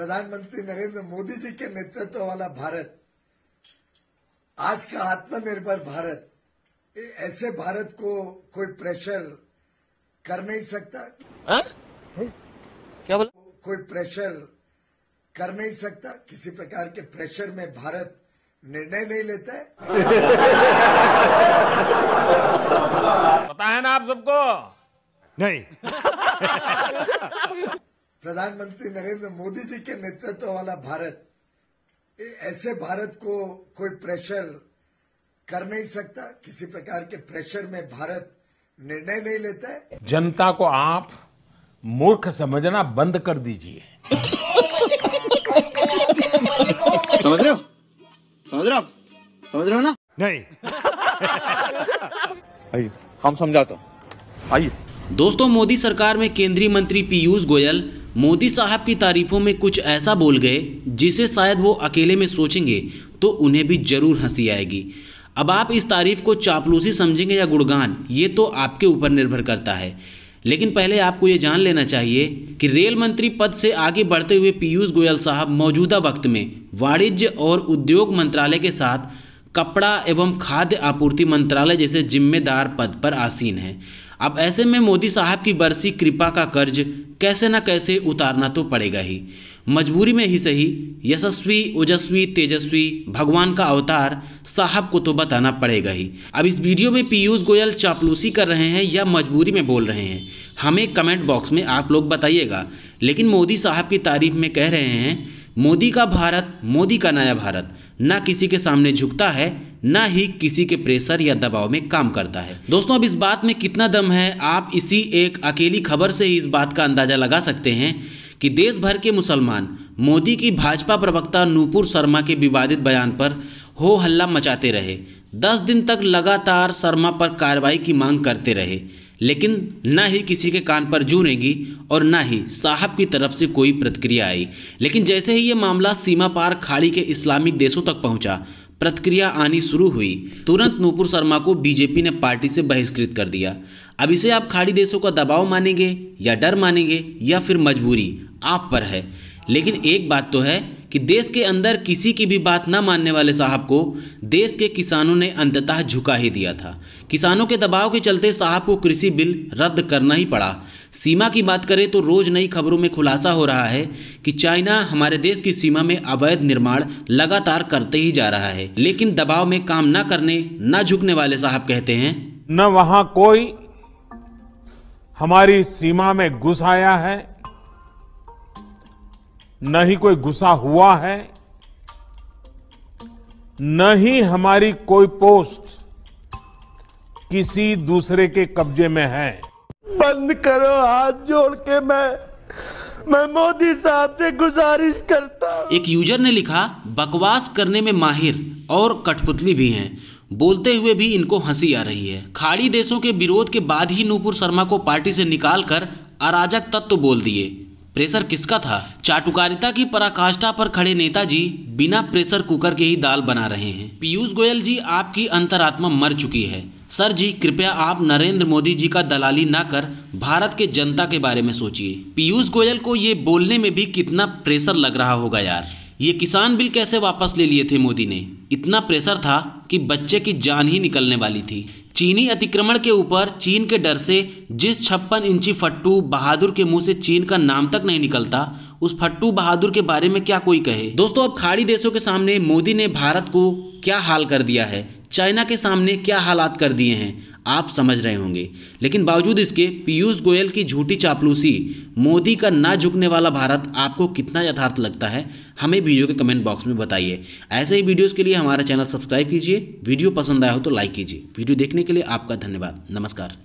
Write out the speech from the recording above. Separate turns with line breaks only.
प्रधानमंत्री नरेंद्र मोदी जी के नेतृत्व वाला भारत आज का आत्मनिर्भर भारत ऐसे भारत को कोई प्रेशर कर नहीं सकता हाँ? हम्म? क्या बोला कोई प्रेशर कर नहीं सकता किसी प्रकार के प्रेशर में भारत निर्णय नहीं लेता है
पता है ना आप सबको
नहीं प्रधानमंत्री नरेंद्र मोदी जी के नेतृत्व वाला भारत ऐसे भारत को कोई प्रेशर कर नहीं सकता किसी प्रकार के प्रेशर में भारत निर्णय नहीं लेता है जनता को आप मूर्ख समझना बंद कर दीजिए समझ रहे हो समझ रहे हो समझ रहे हो ना
नहीं आइए हम समझाता आइए दोस्तों मोदी सरकार में केंद्रीय मंत्री पीयूष गोयल मोदी साहब की तारीफों में कुछ ऐसा बोल गए जिसे शायद वो अकेले में सोचेंगे तो उन्हें भी ज़रूर हंसी आएगी अब आप इस तारीफ को चापलूसी समझेंगे या गुड़गान ये तो आपके ऊपर निर्भर करता है लेकिन पहले आपको ये जान लेना चाहिए कि रेल मंत्री पद से आगे बढ़ते हुए पीयूष गोयल साहब मौजूदा वक्त में वाणिज्य और उद्योग मंत्रालय के साथ कपड़ा एवं खाद्य आपूर्ति मंत्रालय जैसे जिम्मेदार पद पर आसीन हैं अब ऐसे में मोदी साहब की बरसी कृपा का कर्ज कैसे ना कैसे उतारना तो पड़ेगा ही मजबूरी में ही सही यशस्वी ओजस्वी तेजस्वी भगवान का अवतार साहब को तो बताना पड़ेगा ही अब इस वीडियो में पीयूष गोयल चापलूसी कर रहे हैं या मजबूरी में बोल रहे हैं हमें कमेंट बॉक्स में आप लोग बताइएगा लेकिन मोदी साहब की तारीफ में कह रहे हैं मोदी का भारत मोदी का नया भारत ना किसी के सामने झुकता है ना ही किसी के प्रेशर या दबाव में काम करता है दोस्तों अब इस बात में कितना दम है आप इसी एक अकेली खबर से ही इस बात का अंदाजा लगा सकते हैं कि देश भर के मुसलमान मोदी की भाजपा प्रवक्ता नूपुर शर्मा के विवादित बयान पर हो हल्ला मचाते रहे दस दिन तक लगातार शर्मा पर कार्रवाई की मांग करते रहे लेकिन ना ही किसी के कान पर रहेंगी और ना ही साहब की तरफ से कोई प्रतिक्रिया आई लेकिन जैसे ही ये मामला सीमा पार खाड़ी के इस्लामिक देशों तक पहुंचा प्रतिक्रिया आनी शुरू हुई तुरंत नूपुर शर्मा को बीजेपी ने पार्टी से बहिष्कृत कर दिया अब इसे आप खाड़ी देशों का दबाव मानेंगे या डर मानेंगे या फिर मजबूरी आप पर है लेकिन एक बात तो है कि देश के अंदर किसी की भी बात न मानने वाले साहब को देश के किसानों ने अंततः झुका ही दिया था किसानों के दबाव के चलते साहब को कृषि बिल रद्द करना ही पड़ा सीमा की बात करें तो रोज नई खबरों में खुलासा हो रहा है कि चाइना हमारे देश की सीमा में अवैध निर्माण लगातार करते ही जा रहा है लेकिन दबाव में काम न करने न झुकने वाले साहब कहते हैं न वहां कोई हमारी सीमा में घुस आया है न ही कोई गुस्सा हुआ है न ही हमारी कोई पोस्ट किसी दूसरे के कब्जे में है
बंद करो हाथ जोड़ के मैं मैं मोदी साहब से गुजारिश करता
एक यूजर ने लिखा बकवास करने में माहिर और कठपुतली भी हैं बोलते हुए भी इनको हंसी आ रही है खाड़ी देशों के विरोध के बाद ही नूपुर शर्मा को पार्टी से निकालकर अराजक तत्व बोल दिए प्रेशर किसका था चाटुकारिता की पराकाष्ठा पर खड़े नेताजी बिना प्रेशर कुकर के ही दाल बना रहे हैं पीयूष गोयल जी आपकी अंतरात्मा मर चुकी है सर जी कृपया आप नरेंद्र मोदी जी का दलाली ना कर भारत के जनता के बारे में सोचिए पीयूष गोयल को ये बोलने में भी कितना प्रेशर लग रहा होगा यार ये किसान बिल कैसे वापस ले लिए थे मोदी ने इतना प्रेशर था कि बच्चे की जान ही निकलने वाली थी चीनी अतिक्रमण के ऊपर चीन के डर से जिस छप्पन इंची फट्टू बहादुर के मुंह से चीन का नाम तक नहीं निकलता उस फट्टू बहादुर के बारे में क्या कोई कहे दोस्तों अब खाड़ी देशों के सामने मोदी ने भारत को क्या हाल कर दिया है चाइना के सामने क्या हालात कर दिए हैं आप समझ रहे होंगे लेकिन बावजूद इसके पीयूष गोयल की झूठी चापलूसी मोदी का ना झुकने वाला भारत आपको कितना यथार्थ लगता है हमें वीडियो के कमेंट बॉक्स में बताइए ऐसे ही वीडियोज़ के लिए हमारा चैनल सब्सक्राइब कीजिए वीडियो पसंद आया हो तो लाइक कीजिए वीडियो देखने के लिए आपका धन्यवाद नमस्कार